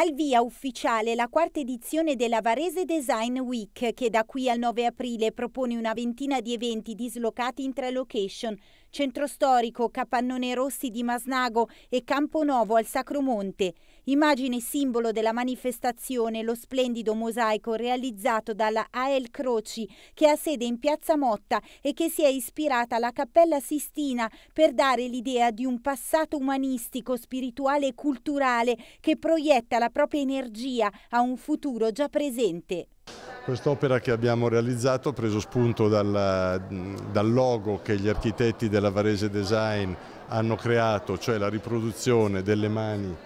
Al via ufficiale la quarta edizione della Varese Design Week che da qui al 9 aprile propone una ventina di eventi dislocati in tre location, Centro storico, Capannone Rossi di Masnago e Camponovo al Sacromonte. Immagine e simbolo della manifestazione lo splendido mosaico realizzato dalla AEL Croci che ha sede in Piazza Motta e che si è ispirata alla Cappella Sistina per dare l'idea di un passato umanistico, spirituale e culturale che proietta la propria energia a un futuro già presente. Quest'opera che abbiamo realizzato ha preso spunto dal, dal, logo che gli architetti della Varese Design hanno creato, cioè la riproduzione delle mani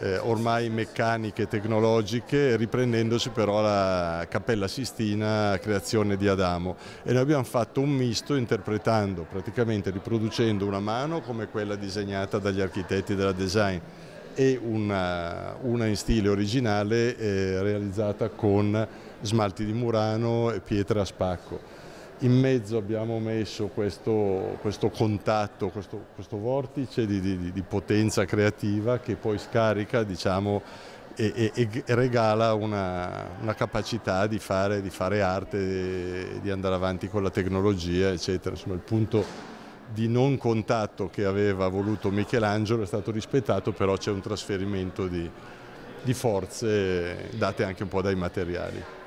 eh, ormai meccaniche, e tecnologiche, riprendendosi però la Cappella Sistina, creazione di Adamo. E noi abbiamo fatto un misto interpretando, praticamente riproducendo una mano come quella disegnata dagli architetti della Design e una, eh, una in stile originale eh, realizzata con smalti di Murano e pietre a spacco. In mezzo abbiamo messo questo, questo contatto, questo, questo vortice di, di, di, potenza creativa che poi scarica diciamo, e, e, e regala una, una capacità di fare, di fare, arte, di andare avanti con la tecnologia, eccetera. Insomma, il punto di non contatto che aveva voluto Michelangelo è stato rispettato, però c'è un trasferimento di, di forze date anche un po' dai materiali.